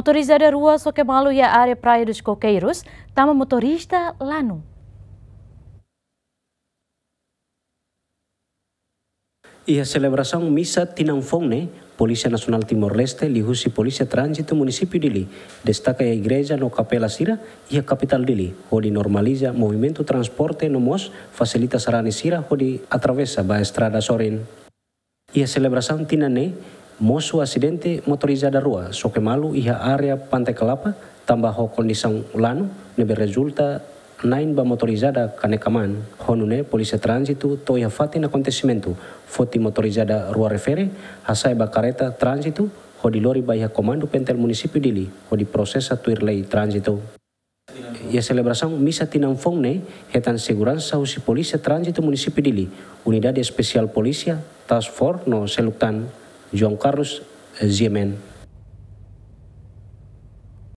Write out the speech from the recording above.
Motorizada rua só que malu ia área praia dos coqueiros, tama motorista no. E a celebração missa Tinanfone, Polícia Nacional Timor-Leste, Lihus e Polícia Trânsito Município de Li, destaca a igreja no Capela Sira e a capital de Li, onde normaliza movimento transporte no MOS, facilita Sarane Sira, onde atravessa a estrada Sorin. E a celebração Tinané, mosu asidente motorizada rua, soke malu iha area Pantai Kelapa, tambah ho kondisang lano, nebe resulta nain ba motorizada kanekaman, honune polisi transitu to iha fatin acontecimento, foti motorizada rua refere, hasai ba transitu, ho hodi lori ba iha komando pentel munisipi dili, hodi proses tuirlei lei transitu. Ia selebrasang misa tinang fongne, hetan seguransa usi polisi transitu munisipi dili, unidade spesial polisia, task force no seluktan João Carlos Ziemen.